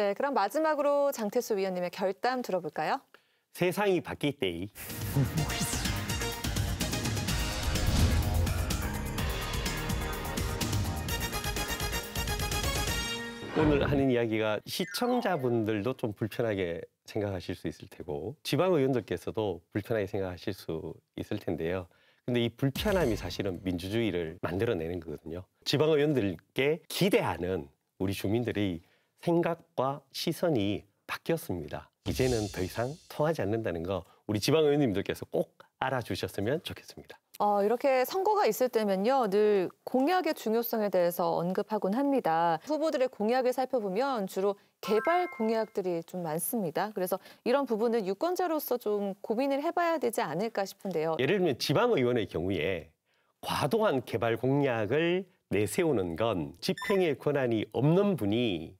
네, 그럼 마지막으로 장태수 위원님의 결단 들어볼까요? 세상이 바뀔 때이. 오늘 하는 이야기가 시청자분들도 좀 불편하게 생각하실 수 있을 테고 지방의원들께서도 불편하게 생각하실 수 있을 텐데요. 근데 이 불편함이 사실은 민주주의를 만들어내는 거거든요. 지방의원들께 기대하는 우리 주민들이 생각과 시선이 바뀌었습니다. 이제는 더 이상 통하지 않는다는 거 우리 지방 의원님들께서 꼭 알아주셨으면 좋겠습니다. 어, 이렇게 선거가 있을 때면요. 늘 공약의 중요성에 대해서 언급하곤 합니다. 후보들의 공약을 살펴보면 주로 개발 공약들이 좀 많습니다. 그래서 이런 부분은 유권자로서 좀 고민을 해봐야 되지 않을까 싶은데요. 예를 들면 지방의원의 경우에 과도한 개발 공약을 내세우는 건 집행의 권한이 없는 분이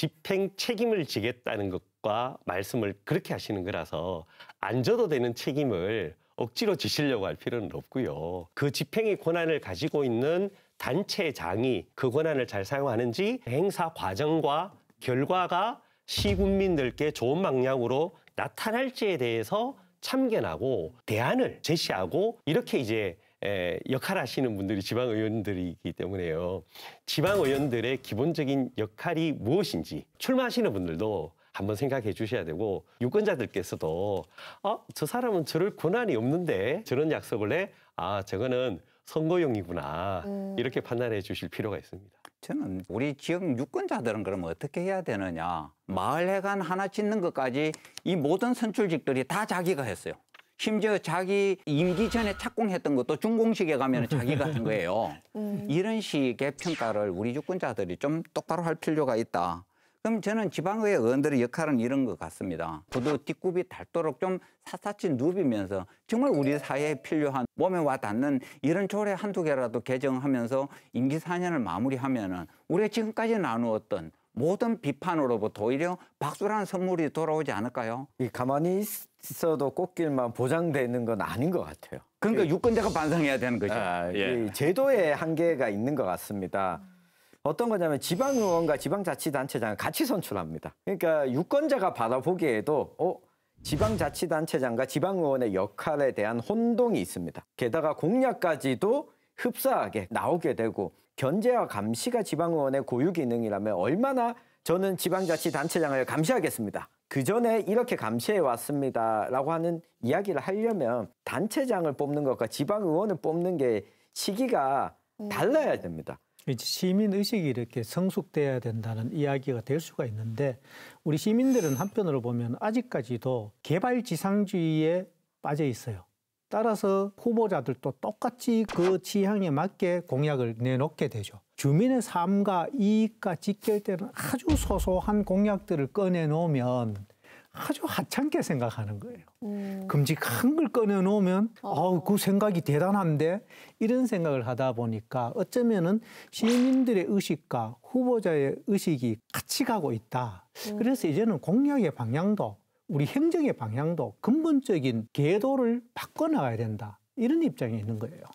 집행 책임을 지겠다는 것과 말씀을 그렇게 하시는 거라서 안 져도 되는 책임을 억지로 지시려고 할 필요는 없고요. 그 집행의 권한을 가지고 있는 단체장이 그 권한을 잘 사용하는지 행사 과정과 결과가 시군민들께 좋은 방향으로 나타날지에 대해서 참견하고 대안을 제시하고 이렇게 이제 역할하시는 분들이 지방의원들이기 때문에요. 지방의원들의 기본적인 역할이 무엇인지 출마하시는 분들도 한번 생각해 주셔야 되고 유권자들께서도 어, 저 사람은 저럴 권한이 없는데 저런 약속을 해? 아, 저거는 선거용이구나 음. 이렇게 판단해 주실 필요가 있습니다. 저는 우리 지역 유권자들은 그럼 어떻게 해야 되느냐 마을회관 하나 짓는 것까지 이 모든 선출직들이 다 자기가 했어요. 심지어 자기 임기 전에 착공했던 것도 준공식에 가면 자기 같은 거예요. 음. 이런 식의 평가를 우리 유권자들이 좀 똑바로 할 필요가 있다. 그럼 저는 지방의 의원들의 역할은 이런 것 같습니다. 저도 뒷굽이 닳도록 좀 샅샅이 누비면서 정말 우리 사회에 필요한 몸에 와 닿는 이런 조례 한두 개라도 개정하면서 임기 4년을 마무리하면은 우리가 지금까지 나누었던 모든 비판으로부터 오히려 박수라는 선물이 돌아오지 않을까요? 가만히 있어도 꽃길만 보장되는 건 아닌 것 같아요. 그러니까 유권자가 예. 반성해야 되는 거죠. 아, 예. 제도의 한계가 있는 것 같습니다. 어떤 거냐면 지방의원과 지방자치단체장 같이 선출합니다. 그러니까 유권자가 받아보기에도 어 지방자치단체장과 지방의원의 역할에 대한 혼동이 있습니다. 게다가 공약까지도 흡사하게 나오게 되고 견제와 감시가 지방의원의 고유 기능이라면 얼마나 저는 지방자치단체장을 감시하겠습니다. 그 전에 이렇게 감시해 왔습니다라고 하는 이야기를 하려면 단체장을 뽑는 것과 지방 의원을 뽑는 게 시기가 음. 달라야 됩니다. 시민 의식이 이렇게 성숙돼야 된다는 이야기가 될 수가 있는데 우리 시민들은 한편으로 보면 아직까지도 개발 지상주의에 빠져 있어요. 따라서 후보자들도 똑같이 그 취향에 맞게 공약을 내놓게 되죠. 주민의 삶과 이익과 직결되는 아주 소소한 공약들을 꺼내놓으면 아주 하찮게 생각하는 거예요. 음. 큼직한 걸 꺼내놓으면 어. 아그 생각이 대단한데 이런 생각을 하다 보니까 어쩌면은 시민들의 의식과 후보자의 의식이 같이 가고 있다. 음. 그래서 이제는 공약의 방향도 우리 행정의 방향도 근본적인 궤도를 바꿔나가야 된다. 이런 입장이 있는 거예요.